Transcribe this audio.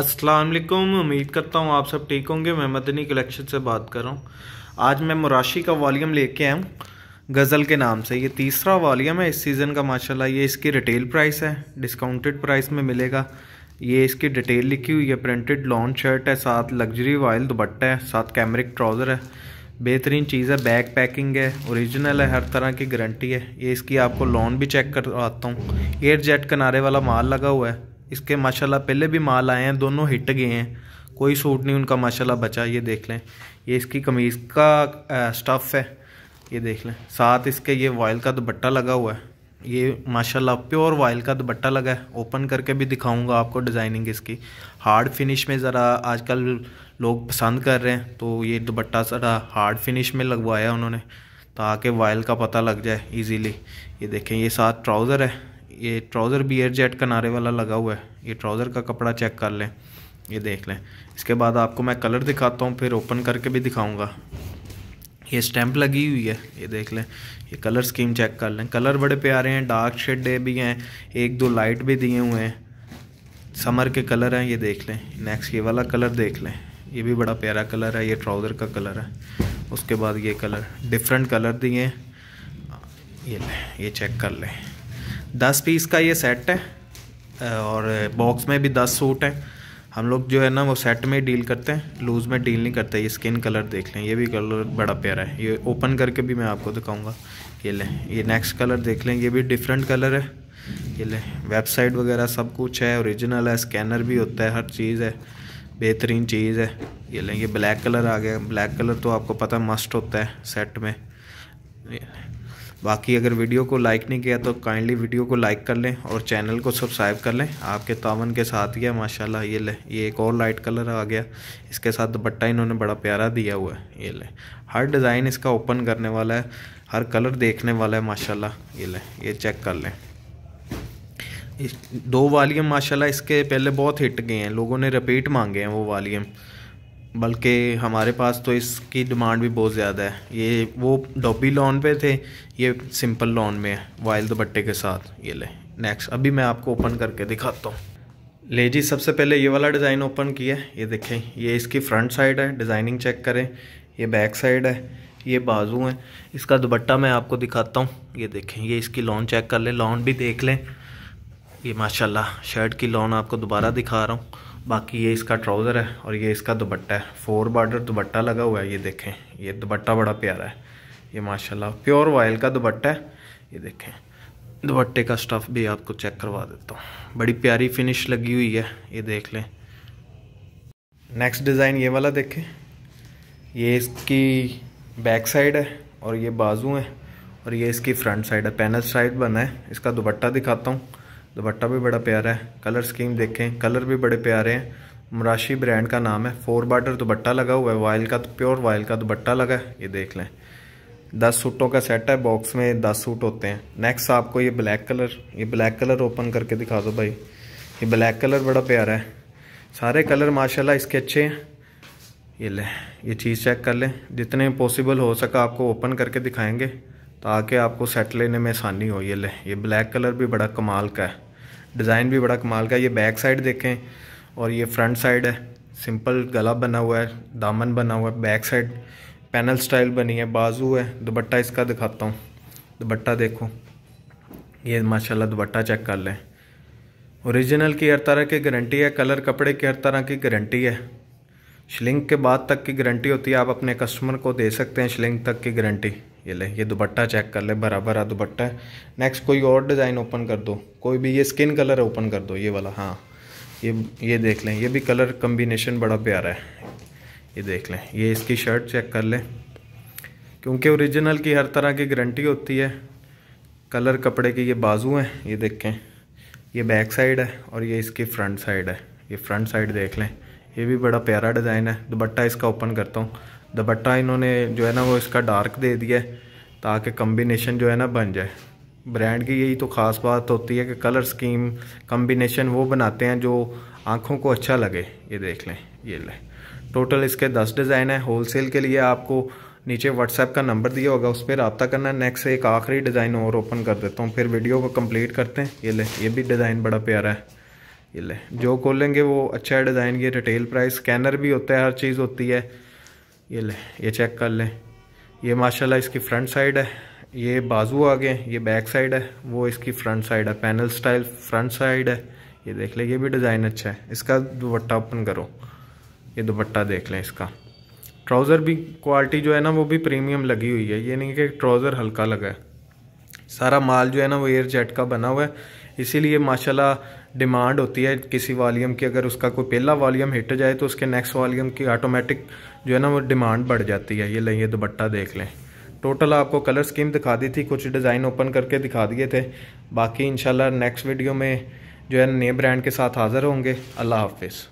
अस्सलाम वालेकुम उम्मीद करता हूँ आप सब ठीक होंगे मैं मदनी कलेक्शन से बात कर रहा हूँ आज मैं मुराशी का वॉल्यूम लेके आया हूँ गज़ल के नाम से ये तीसरा वॉल्यूम है इस सीज़न का माशाल्लाह ये इसकी रिटेल प्राइस है डिस्काउंटेड प्राइस में मिलेगा ये इसकी डिटेल लिखी हुई है प्रिंटेड लॉन्ग शर्ट है साथ लग्जरी वायल दुपट्टा है साथ कैमरिक ट्राउज़र है बेहतरीन चीज़ है बैग पैकिंग है ओरिजिनल है हर तरह की गारंटी है ये इसकी आपको लॉन भी चेक करवाता हूँ एयर जेट किनारे वाला माल लगा हुआ है इसके माशाल्लाह पहले भी माल आए हैं दोनों हिट गए हैं कोई सूट नहीं उनका माशाल्लाह बचा ये देख लें ये इसकी कमीज़ का स्टफ़ है ये देख लें साथ इसके ये वॉयल का दुपट्टा लगा हुआ है ये माशाल्लाह प्योर वॉयल का दुपट्टा लगा है ओपन करके भी दिखाऊंगा आपको डिज़ाइनिंग इसकी हार्ड फिनिश में ज़रा आजकल लोग पसंद कर रहे हैं तो ये दुपट्टा ज़रा हार्ड फिनिश में लगवाया उन्होंने ताकि वॉयल का पता लग जाए ईजीली ये देखें ये साथ ट्राउज़र है ये ट्राउज़र भी एयर जेट किनारे वाला लगा हुआ है ये ट्राउज़र का कपड़ा चेक कर लें ये देख लें इसके बाद आपको मैं कलर दिखाता हूँ फिर ओपन करके भी दिखाऊँगा ये स्टैम्प लगी हुई है ये देख लें ये कलर स्कीम चेक कर लें कलर बड़े प्यारे हैं डार्क शेड भी हैं एक दो लाइट भी दिए हुए हैं समर के कलर हैं ये देख लें नेक्स्ट ये वाला कलर देख लें ये भी बड़ा प्यारा कलर है ये ट्राउज़र का कलर है उसके बाद ये कलर डिफरेंट कलर दिए हैं ये लें ये चेक कर लें दस पीस का ये सेट है और बॉक्स में भी दस सूट हैं हम लोग जो है ना वो सेट में डील करते हैं लूज़ में डील नहीं करते ये स्किन कलर देख लें ये भी कलर बड़ा प्यारा है ये ओपन करके भी मैं आपको दिखाऊंगा ये लें ये नेक्स्ट कलर देख लें ये भी डिफरेंट कलर है ये लें वेबसाइट वगैरह सब कुछ है ओरिजिनल है स्कैनर भी होता है हर चीज़ है बेहतरीन चीज़ है ये लें ये ब्लैक कलर आ गया ब्लैक कलर तो आपको पता मस्ट होता है सेट में बाकी अगर वीडियो को लाइक नहीं किया तो काइंडली वीडियो को लाइक कर लें और चैनल को सब्सक्राइब कर लें आपके तावन के साथ गया माशाल्लाह ये ले ये एक और लाइट कलर आ गया इसके साथ दुपट्टा इन्होंने बड़ा प्यारा दिया हुआ है ये ले हर डिज़ाइन इसका ओपन करने वाला है हर कलर देखने वाला है माशाल्लाह ये ले ये चेक कर लें इस दो वालीम माशाल्लाह इसके पहले बहुत हिट गए हैं लोगों ने रिपीट मांगे हैं वो वालीम बल्कि हमारे पास तो इसकी डिमांड भी बहुत ज़्यादा है ये वो डॉबी लॉन पे थे ये सिंपल लॉन में है वाइल दुपट्टे के साथ ये ले नेक्स्ट अभी मैं आपको ओपन करके दिखाता हूँ ले जी सबसे पहले ये वाला डिज़ाइन ओपन किया है ये देखें ये इसकी फ्रंट साइड है डिज़ाइनिंग चेक करें ये बैक साइड है ये बाजू है इसका दुपट्टा मैं आपको दिखाता हूँ ये देखें ये इसकी लॉन चेक कर लें लॉन भी देख लें ये माशाल्लाह शर्ट की लॉन आपको दोबारा दिखा रहा हूँ बाकी ये इसका ट्राउज़र है और ये इसका दुपट्टा है फोर बार्डर दुपट्टा लगा हुआ है ये देखें ये दुपट्टा बड़ा प्यारा है ये माशाल्लाह प्योर वायल का दुपट्टा है ये देखें दुपट्टे का स्टफ़ भी आपको चेक करवा देता हूँ बड़ी प्यारी फिनिश लगी हुई है ये देख लें नेक्स्ट डिज़ाइन ये वाला देखें ये इसकी बैक साइड है और ये बाजू है और ये इसकी फ्रंट साइड है पैनल साइड बना है इसका दुपट्टा दिखाता हूँ दुपट्टा भी बड़ा प्यारा है कलर स्कीम देखें कलर भी बड़े प्यारे हैं मराशी ब्रांड का नाम है फोर बार्डर दुपट्टा लगा हुआ है वायल का तो प्योर वायल का दुपट्टा लगा है ये देख लें दस सूटों का सेट है बॉक्स में दस सूट होते हैं नेक्स्ट आपको ये ब्लैक कलर ये ब्लैक कलर ओपन करके दिखा दो भाई ये ब्लैक कलर बड़ा प्यारा है सारे कलर माशाल्लाह इसके अच्छे हैं ये ले ये चीज़ चेक कर लें जितने पॉसिबल हो सका आपको ओपन करके दिखाएंगे ताकि आपको सेट लेने में आसानी हो ये ले ये ब्लैक कलर भी बड़ा कमाल का है डिज़ाइन भी बड़ा कमाल का ये बैक साइड देखें और ये फ्रंट साइड है सिंपल गला बना हुआ है दामन बना हुआ है बैक साइड पैनल स्टाइल बनी है बाजू है दुपट्टा इसका दिखाता हूँ दुपट्टा देखो ये माशाल्लाह दुपट्टा चेक कर लें ओरिजिनल की हर तरह की गारंटी है कलर कपड़े की हर तरह की गारंटी है शिलिंग के बाद तक की गारंटी होती है आप अपने कस्टमर को दे सकते हैं शिलिंग तक की गारंटी ये ले ये दुपट्टा चेक कर ले बराबर है दुपट्टा है नेक्स्ट कोई और डिज़ाइन ओपन कर दो कोई भी ये स्किन कलर ओपन कर दो ये वाला हाँ ये ये देख लें ये भी कलर कम्बिनेशन बड़ा प्यारा है ये देख लें ये इसकी शर्ट चेक कर लें क्योंकि ओरिजिनल की हर तरह की गारंटी होती है कलर कपड़े के ये बाजू हैं ये देखें ये बैक साइड है और ये इसकी फ्रंट साइड है ये फ्रंट साइड देख लें ये भी बड़ा प्यारा डिज़ाइन है दुपट्टा इसका ओपन करता हूँ दुपट्टा इन्होंने जो है ना वो इसका डार्क दे दिया है ताकि कम्बिनेशन जो है ना बन जाए ब्रांड की यही तो ख़ास बात होती है कि कलर स्कीम कम्बिनेशन वो बनाते हैं जो आँखों को अच्छा लगे ये देख लें ये ले टोटल इसके दस डिज़ाइन है होलसेल के लिए आपको नीचे व्हाट्सएप का नंबर दिया होगा उस पर रबता करना नेक्स्ट एक आखिरी डिज़ाइन और ओपन कर देता हूँ फिर वीडियो को कंप्लीट करते हैं ये ले ये भी डिज़ाइन बड़ा प्यारा है ये ले जो खोलेंगे वो अच्छा डिज़ाइन ये रिटेल प्राइस स्कैनर भी होता है हर चीज़ होती है ये ले ये चेक कर लें ये माशाल्लाह इसकी फ्रंट साइड है ये बाजू आ गए ये बैक साइड है वो इसकी फ्रंट साइड है पैनल स्टाइल फ्रंट साइड है ये देख लें ये भी डिज़ाइन अच्छा है इसका दुपट्टा ओपन करो ये दुपट्टा देख लें इसका ट्राउज़र भी क्वालिटी जो है ना वो भी प्रीमियम लगी हुई है ये नहीं कि ट्राउज़र हल्का लगा है सारा माल जो है ना वो एयर जेट का बना हुआ है इसीलिए माशाल्लाह डिमांड होती है किसी वालीम की अगर उसका कोई पहला वालीम हिट जाए तो उसके नेक्स्ट वालीम की ऑटोमेटिक जो है ना वो डिमांड बढ़ जाती है ये लें ये दुपट्टा देख लें टोटल आपको कलर स्कीम दिखा दी थी कुछ डिज़ाइन ओपन करके दिखा दिए थे बाकी इंशाल्लाह नेक्स्ट वीडियो में जो है नए ब्रांड के साथ हाज़िर होंगे अल्लाह हाफिज़